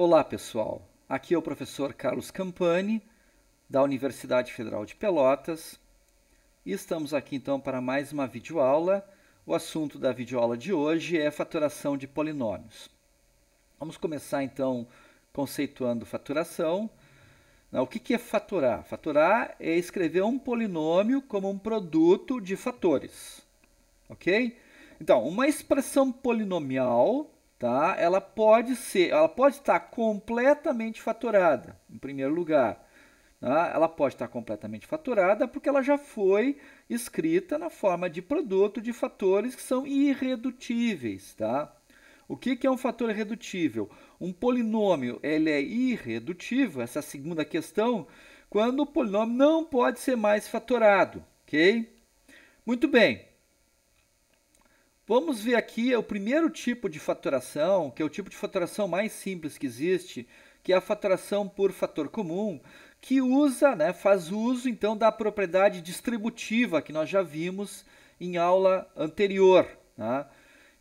Olá, pessoal. Aqui é o professor Carlos Campani, da Universidade Federal de Pelotas. E estamos aqui então para mais uma videoaula. O assunto da videoaula de hoje é faturação de polinômios. Vamos começar então conceituando faturação. O que é faturar? Faturar é escrever um polinômio como um produto de fatores. Ok? Então, uma expressão polinomial tá? Ela pode ser, ela pode estar completamente faturada, em primeiro lugar. Tá? Ela pode estar completamente faturada porque ela já foi escrita na forma de produto de fatores que são irredutíveis, tá? O que, que é um fator irredutível? Um polinômio ele é irredutível, essa é segunda questão, quando o polinômio não pode ser mais fatorado, ok? Muito bem, Vamos ver aqui é o primeiro tipo de fatoração, que é o tipo de fatoração mais simples que existe, que é a fatoração por fator comum, que usa, né, faz uso então da propriedade distributiva que nós já vimos em aula anterior. Né?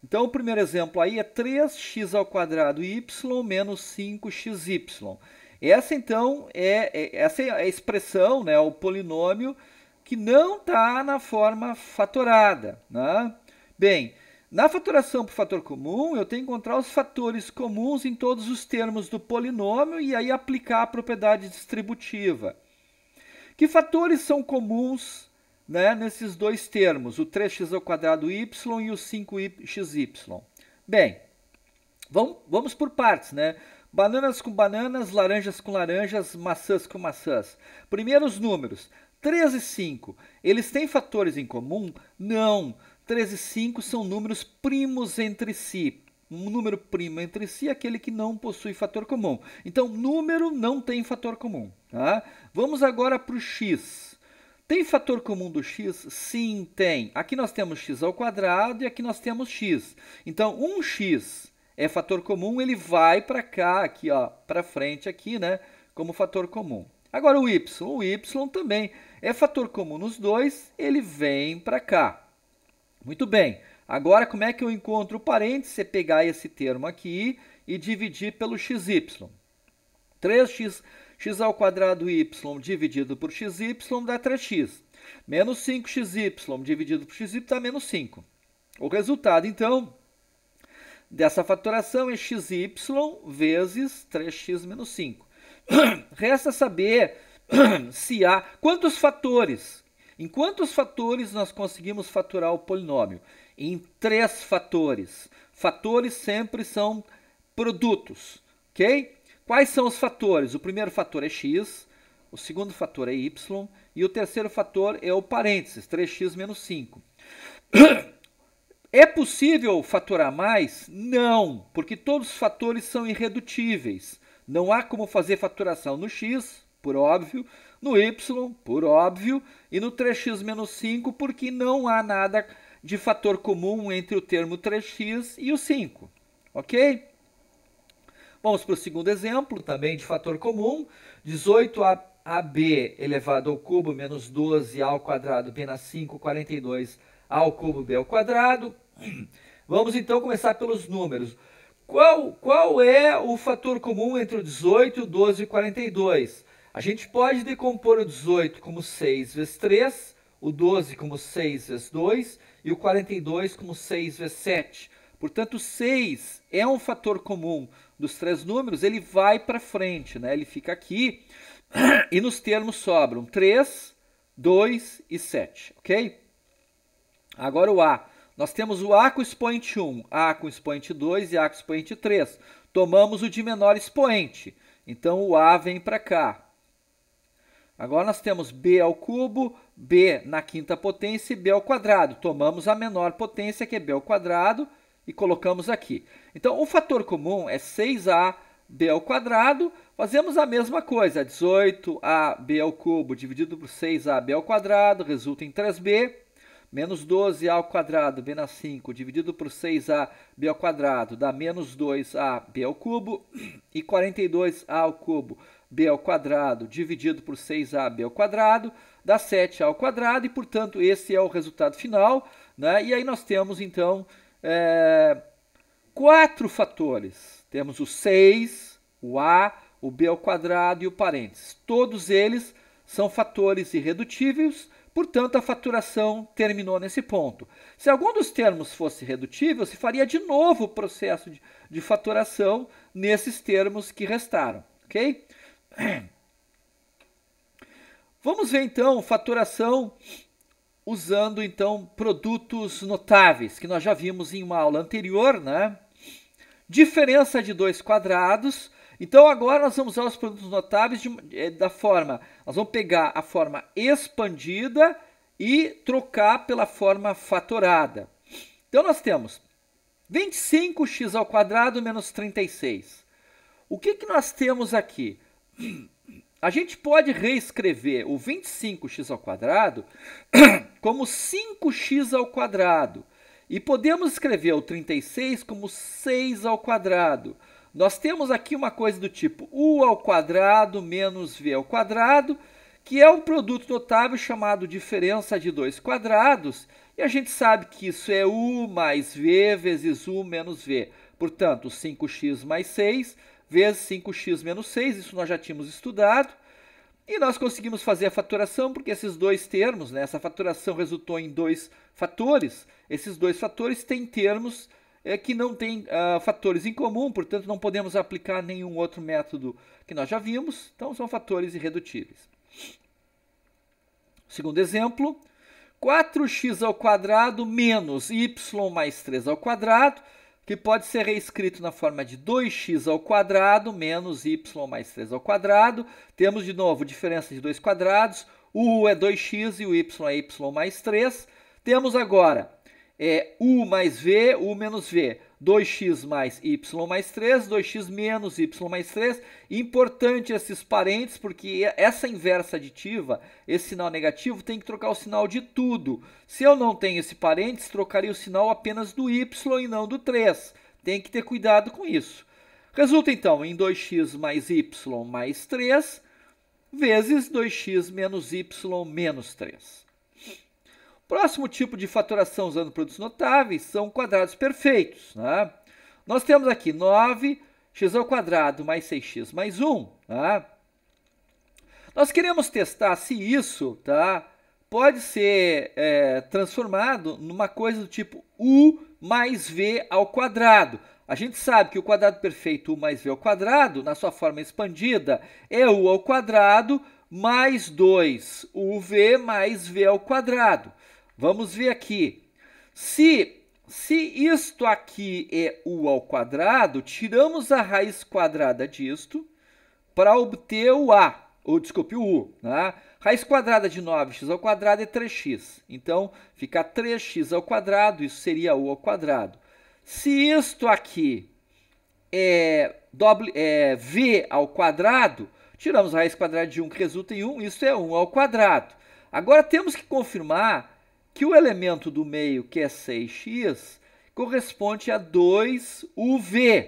Então o primeiro exemplo aí é 3x ao quadrado y menos 5xy. Essa então é, é, essa é a expressão, né, o polinômio que não está na forma fatorada. Né? Bem, na faturação por fator comum, eu tenho que encontrar os fatores comuns em todos os termos do polinômio e aí aplicar a propriedade distributiva. Que fatores são comuns né, nesses dois termos, o 3x ao quadrado y e o 5xy? Bem, vamos, vamos por partes, né? Bananas com bananas, laranjas com laranjas, maçãs com maçãs. Primeiros números, 3 e 5, eles têm fatores em comum? Não. 3 e 5 são números primos entre si. Um número primo entre si é aquele que não possui fator comum. Então, número não tem fator comum. Tá? Vamos agora para o x. Tem fator comum do x? Sim, tem. Aqui nós temos x ao quadrado e aqui nós temos x. Então, um x é fator comum, ele vai para cá, aqui, ó, para frente aqui, né, como fator comum. Agora o y, o y também é fator comum nos dois, ele vem para cá. Muito bem. Agora, como é que eu encontro o parênteses? Você pegar esse termo aqui e dividir pelo xy. 3x x ao quadrado y dividido por xy dá 3x. Menos 5xy dividido por xy dá menos 5. O resultado, então, dessa fatoração é xy vezes 3x menos 5. Resta saber se há quantos fatores em quantos fatores nós conseguimos faturar o polinômio? Em três fatores. Fatores sempre são produtos, ok? Quais são os fatores? O primeiro fator é x, o segundo fator é y e o terceiro fator é o parênteses, 3x menos 5. É possível faturar mais? Não, porque todos os fatores são irredutíveis. Não há como fazer faturação no x, por óbvio, no y, por óbvio, e no 3x-5, menos porque não há nada de fator comum entre o termo 3x e o 5, ok? Vamos para o segundo exemplo, também de fator comum, 18ab elevado ao cubo menos 12 ao quadrado b na 5, 42 ao cubo b ao quadrado. Vamos então começar pelos números. Qual, qual é o fator comum entre o 18, 12 e 42? A gente pode decompor o 18 como 6 vezes 3, o 12 como 6 vezes 2 e o 42 como 6 vezes 7. Portanto, 6 é um fator comum dos três números, ele vai para frente, né? ele fica aqui e nos termos sobram 3, 2 e 7, ok? Agora o A. Nós temos o A com expoente 1, A com expoente 2 e A com expoente 3. Tomamos o de menor expoente, então o A vem para cá. Agora nós temos b ao cubo, b na quinta potência e b ao quadrado. Tomamos a menor potência, que é b ao quadrado, e colocamos aqui. Então, o fator comum é 6ab ao quadrado. Fazemos a mesma coisa, 18ab ao cubo dividido por 6ab ao quadrado, resulta em 3b. Menos 12a ao quadrado, b na 5, dividido por 6ab ao quadrado, dá menos 2ab ao cubo. E 42a ao cubo b ao quadrado dividido por 6ab ao quadrado dá 7 ao quadrado e, portanto, esse é o resultado final. Né? E aí nós temos, então, é, quatro fatores. Temos o 6, o a, o b ao quadrado e o parênteses. Todos eles são fatores irredutíveis, portanto, a faturação terminou nesse ponto. Se algum dos termos fosse redutível, se faria de novo o processo de, de faturação nesses termos que restaram. ok? Vamos ver então faturação usando então produtos notáveis, que nós já vimos em uma aula anterior, né? Diferença de dois quadrados. Então agora nós vamos usar os produtos notáveis de, é, da forma, nós vamos pegar a forma expandida e trocar pela forma fatorada. Então nós temos 25x ao quadrado menos 36. O que, que nós temos aqui? A gente pode reescrever o 25x ao quadrado como 5x ao quadrado e podemos escrever o 36 como 6 ao quadrado. Nós temos aqui uma coisa do tipo u ao quadrado menos v ao quadrado, que é um produto notável chamado diferença de dois quadrados, e a gente sabe que isso é u mais v vezes u menos v. Portanto, 5x mais 6 vezes 5x menos 6, isso nós já tínhamos estudado. E nós conseguimos fazer a faturação porque esses dois termos, né, essa faturação resultou em dois fatores. Esses dois fatores têm termos é, que não têm uh, fatores em comum, portanto não podemos aplicar nenhum outro método que nós já vimos, então são fatores irredutíveis. Segundo exemplo, 4x ao quadrado menos y mais 3 ao quadrado que pode ser reescrito na forma de 2x ao quadrado menos y mais 3 ao quadrado. Temos de novo diferença de dois quadrados, u é 2x e o y é y mais 3. Temos agora é, u mais v, u menos v. 2x mais y mais 3, 2x menos y mais 3. Importante esses parênteses, porque essa inversa aditiva, esse sinal negativo, tem que trocar o sinal de tudo. Se eu não tenho esse parênteses, trocaria o sinal apenas do y e não do 3. Tem que ter cuidado com isso. Resulta, então, em 2x mais y mais 3 vezes 2x menos y menos 3. Próximo tipo de faturação usando produtos notáveis são quadrados perfeitos. Né? Nós temos aqui 9x ao quadrado mais 6x mais 1. né? Nós queremos testar se isso tá, pode ser é, transformado numa coisa do tipo u mais v ao quadrado. A gente sabe que o quadrado perfeito u mais v ao quadrado, na sua forma expandida, é u ao quadrado mais 2uv mais v ao quadrado. Vamos ver aqui. Se, se isto aqui é u ao quadrado, tiramos a raiz quadrada disto para obter o a, ou desculpe, o u. Né? Raiz quadrada de 9x ao quadrado é 3x. Então, fica 3x ao quadrado, isso seria u ao quadrado. Se isto aqui é, doble, é v ao quadrado, tiramos a raiz quadrada de 1 que resulta em 1, isso é 1 ao quadrado. Agora temos que confirmar que o elemento do meio, que é 6x, corresponde a 2uv.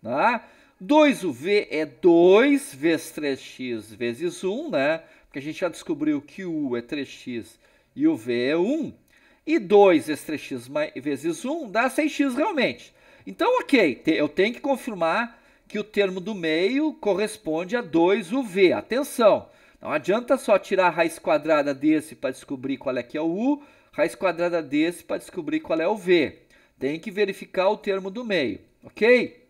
tá? 2uv é 2 vezes 3x vezes 1, né? porque a gente já descobriu que u é 3x e o v é 1. E 2 vezes 3x vezes 1 dá 6x realmente. Então, ok, eu tenho que confirmar que o termo do meio corresponde a 2uv. Atenção, não adianta só tirar a raiz quadrada desse para descobrir qual é que é o u, raiz quadrada desse para descobrir qual é o V. Tem que verificar o termo do meio, ok?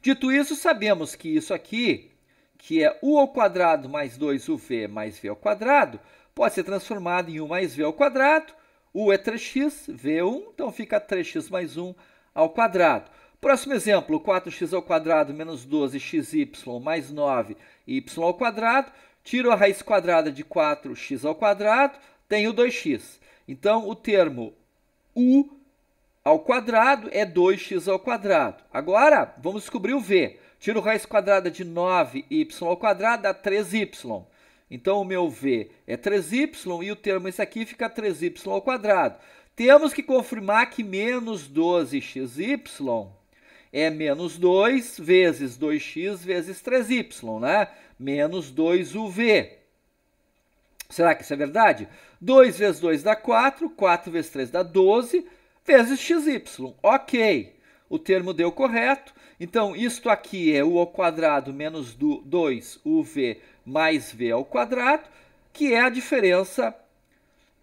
Dito isso, sabemos que isso aqui, que é u ao quadrado mais 2uv mais v ao quadrado, pode ser transformado em u mais v ao quadrado. u é 3x, v é 1, então fica 3x mais 1 ao quadrado. Próximo exemplo, 4x ao quadrado menos 12xy mais 9y ao quadrado. Tiro a raiz quadrada de 4x ao quadrado, tem o 2x. Então, o termo u ao quadrado é 2x ao quadrado. Agora, vamos descobrir o v. Tiro raiz quadrada de 9y ao quadrado dá 3y. Então, o meu v é 3y e o termo esse aqui fica 3y ao quadrado. Temos que confirmar que menos 12xy é menos 2 vezes 2x vezes 3y, né? Menos 2uv. Será que isso é verdade? 2 vezes 2 dá 4, 4 vezes 3 dá 12, vezes xy. Ok, o termo deu correto. Então, isto aqui é u ao quadrado menos 2uv mais v ao quadrado, que é a diferença,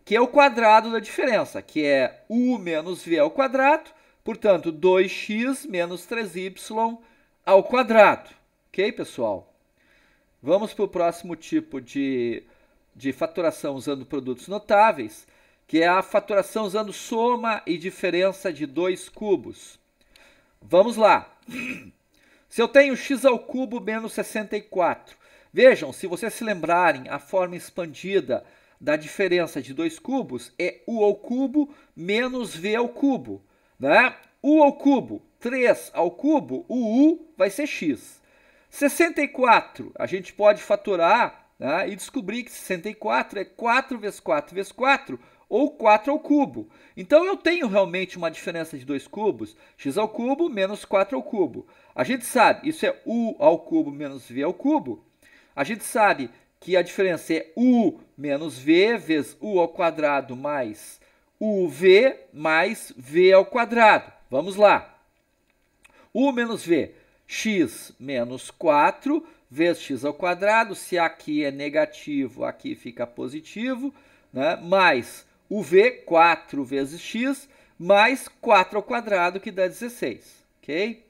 que é o quadrado da diferença, que é u menos v ao quadrado, portanto, 2x menos 3y ao quadrado. Ok, pessoal? Vamos para o próximo tipo de de faturação usando produtos notáveis, que é a faturação usando soma e diferença de dois cubos. Vamos lá. Se eu tenho x ao cubo menos 64, vejam, se vocês se lembrarem, a forma expandida da diferença de dois cubos é u ao cubo menos v ao cubo. Né? u ao cubo, 3 ao cubo, o u vai ser x. 64, a gente pode faturar né? E descobri que 64 é 4 vezes 4 vezes 4, ou 4 ao cubo. Então eu tenho realmente uma diferença de dois cubos, x ao cubo menos 4 ao cubo. A gente sabe, isso é u ao cubo menos v ao cubo. A gente sabe que a diferença é u menos v vezes u ao quadrado mais uv mais v ao quadrado. Vamos lá. u menos v, x menos 4 vezes x ao quadrado, se aqui é negativo, aqui fica positivo, né? mais o v, 4 vezes x, mais 4 ao quadrado, que dá 16, ok?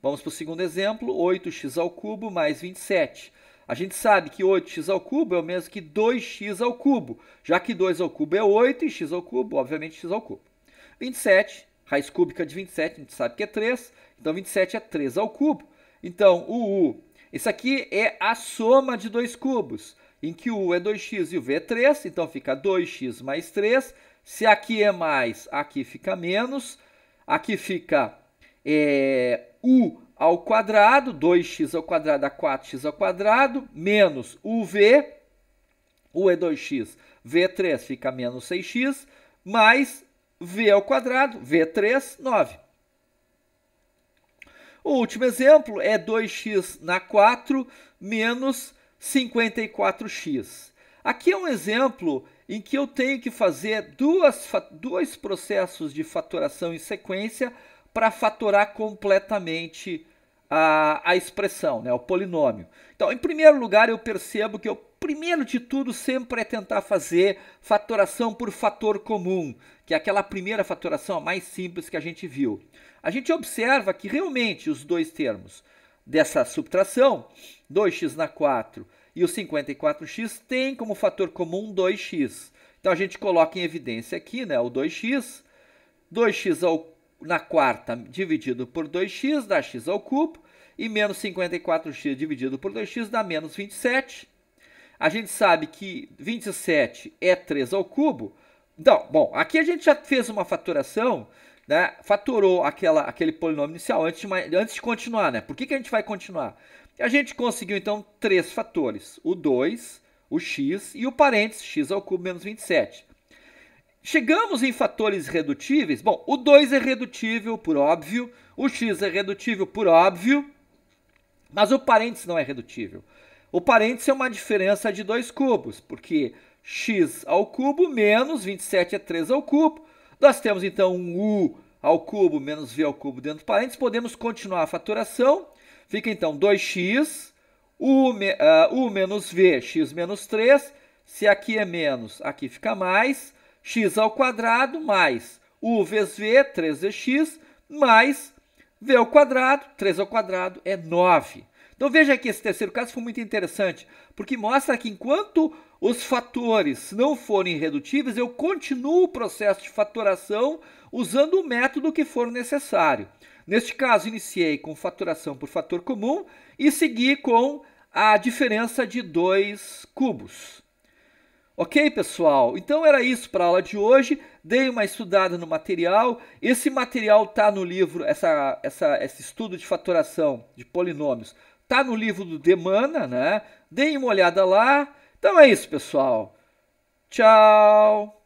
Vamos para o segundo exemplo, 8x ao cubo mais 27. A gente sabe que 8x ao cubo é o mesmo que 2x ao cubo, já que 2 ao cubo é 8 e x ao cubo, obviamente, x ao cubo. 27, raiz cúbica de 27, a gente sabe que é 3, então 27 é 3 ao cubo. Então, o u isso aqui é a soma de dois cubos, em que o u é 2x e o v é 3, então fica 2x mais 3. Se aqui é mais, aqui fica menos. Aqui fica é, u ao quadrado, 2x ao quadrado a 4x ao quadrado, menos o v, u é 2x, v 3 é fica menos 6x, mais v ao quadrado, v 3, é 9. O último exemplo é 2x na 4 menos 54x. Aqui é um exemplo em que eu tenho que fazer duas, dois processos de fatoração em sequência para fatorar completamente a, a expressão, né, o polinômio. Então, em primeiro lugar, eu percebo que o primeiro de tudo sempre é tentar fazer fatoração por fator comum, que é aquela primeira fatoração mais simples que a gente viu. A gente observa que realmente os dois termos dessa subtração, 2x na 4 e o 54x, têm como fator comum 2x. Então a gente coloca em evidência aqui né, o 2x, 2x ao, na quarta dividido por 2x dá x ao cubo, e menos 54x dividido por 2x dá menos 27. A gente sabe que 27 é 3 ao cubo. Então, bom, aqui a gente já fez uma faturação, né? Faturou aquela, aquele polinômio inicial antes de, antes de continuar. Né? Por que, que a gente vai continuar? A gente conseguiu, então, três fatores. O 2, o x e o parênteses, x ao cubo menos 27. Chegamos em fatores redutíveis? Bom, o 2 é redutível, por óbvio. O x é redutível, por óbvio. Mas o parênteses não é redutível. O parênteses é uma diferença de dois cubos, porque x ao cubo menos 27 é 3 ao cubo. Nós temos então um u ao cubo menos v ao cubo dentro do parênteses. Podemos continuar a faturação. Fica então 2x, u, uh, u menos v, x menos 3. Se aqui é menos, aqui fica mais. x ao quadrado mais u vezes v, 3 x, mais V ao quadrado, 3 ao quadrado é 9. Então veja que esse terceiro caso foi muito interessante, porque mostra que enquanto os fatores não forem redutíveis, eu continuo o processo de fatoração usando o método que for necessário. Neste caso, iniciei com fatoração por fator comum e segui com a diferença de dois cubos. Ok, pessoal? Então era isso para a aula de hoje. Dei uma estudada no material. Esse material tá no livro, essa, essa, esse estudo de fatoração de polinômios tá no livro do Demana, né? Deem uma olhada lá. Então é isso, pessoal. Tchau!